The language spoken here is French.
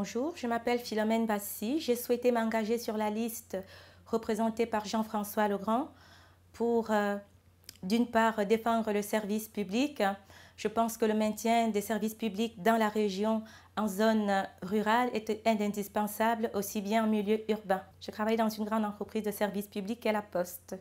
Bonjour, je m'appelle Philomène Bassi. J'ai souhaité m'engager sur la liste représentée par Jean-François Legrand pour, euh, d'une part, défendre le service public. Je pense que le maintien des services publics dans la région en zone rurale est indispensable, aussi bien en milieu urbain. Je travaille dans une grande entreprise de services publics qu'est la Poste.